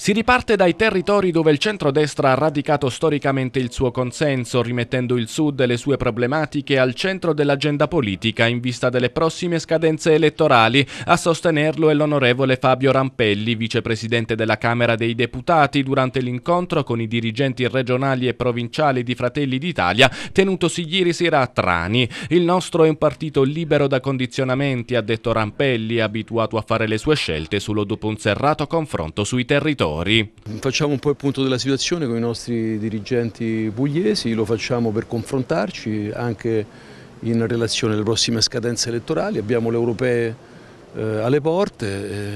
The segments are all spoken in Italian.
Si riparte dai territori dove il centrodestra ha radicato storicamente il suo consenso, rimettendo il Sud e le sue problematiche al centro dell'agenda politica in vista delle prossime scadenze elettorali. A sostenerlo è l'onorevole Fabio Rampelli, vicepresidente della Camera dei Deputati, durante l'incontro con i dirigenti regionali e provinciali di Fratelli d'Italia, tenutosi ieri sera a Trani. Il nostro è un partito libero da condizionamenti, ha detto Rampelli, abituato a fare le sue scelte solo dopo un serrato confronto sui territori territori. Facciamo un po' il punto della situazione con i nostri dirigenti pugliesi, lo facciamo per confrontarci anche in relazione alle prossime scadenze elettorali, abbiamo le europee eh, alle porte eh,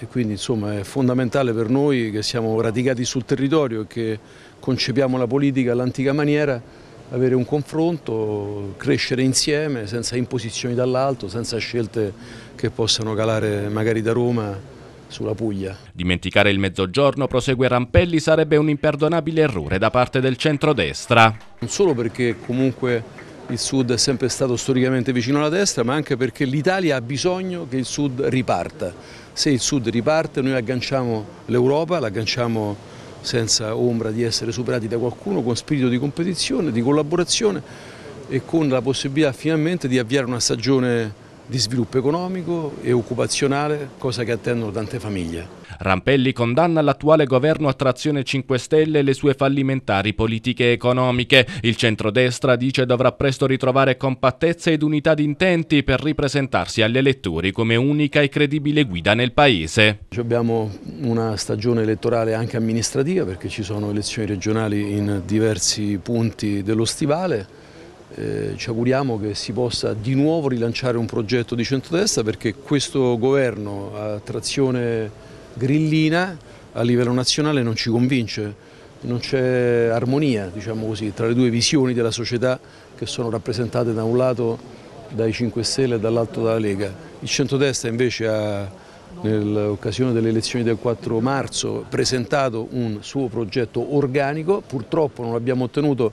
e quindi insomma è fondamentale per noi che siamo radicati sul territorio e che concepiamo la politica all'antica maniera avere un confronto, crescere insieme senza imposizioni dall'alto, senza scelte che possano calare magari da Roma sulla Puglia. Dimenticare il mezzogiorno, prosegue Rampelli, sarebbe un imperdonabile errore da parte del centrodestra. Non solo perché comunque il Sud è sempre stato storicamente vicino alla destra, ma anche perché l'Italia ha bisogno che il Sud riparta. Se il Sud riparte noi agganciamo l'Europa, l'agganciamo senza ombra di essere superati da qualcuno, con spirito di competizione, di collaborazione e con la possibilità finalmente di avviare una stagione di sviluppo economico e occupazionale, cosa che attendono tante famiglie. Rampelli condanna l'attuale governo a trazione 5 Stelle e le sue fallimentari politiche economiche. Il centrodestra dice dovrà presto ritrovare compattezza ed unità di intenti per ripresentarsi agli elettori come unica e credibile guida nel Paese. Abbiamo una stagione elettorale anche amministrativa perché ci sono elezioni regionali in diversi punti dello stivale eh, ci auguriamo che si possa di nuovo rilanciare un progetto di centrodestra perché questo governo a trazione grillina a livello nazionale non ci convince non c'è armonia diciamo così, tra le due visioni della società che sono rappresentate da un lato dai 5 Stelle e dall'altro dalla Lega. Il centrodestra invece ha nell'occasione delle elezioni del 4 marzo presentato un suo progetto organico, purtroppo non l'abbiamo ottenuto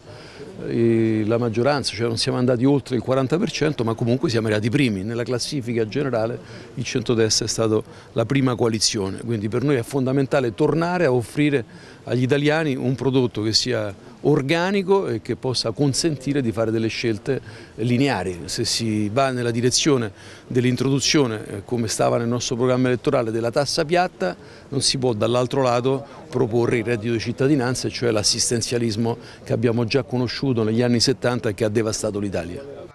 la maggioranza, cioè non siamo andati oltre il 40%, ma comunque siamo arrivati primi. Nella classifica generale il centrodestra è stata la prima coalizione, quindi per noi è fondamentale tornare a offrire agli italiani un prodotto che sia organico e che possa consentire di fare delle scelte lineari. Se si va nella direzione dell'introduzione, eh, come stava nel nostro programma elettorale, della tassa piatta, non si può dall'altro lato proporre il reddito di cittadinanza, cioè l'assistenzialismo che abbiamo già conosciuto cresciuto negli anni 70 che ha devastato l'Italia.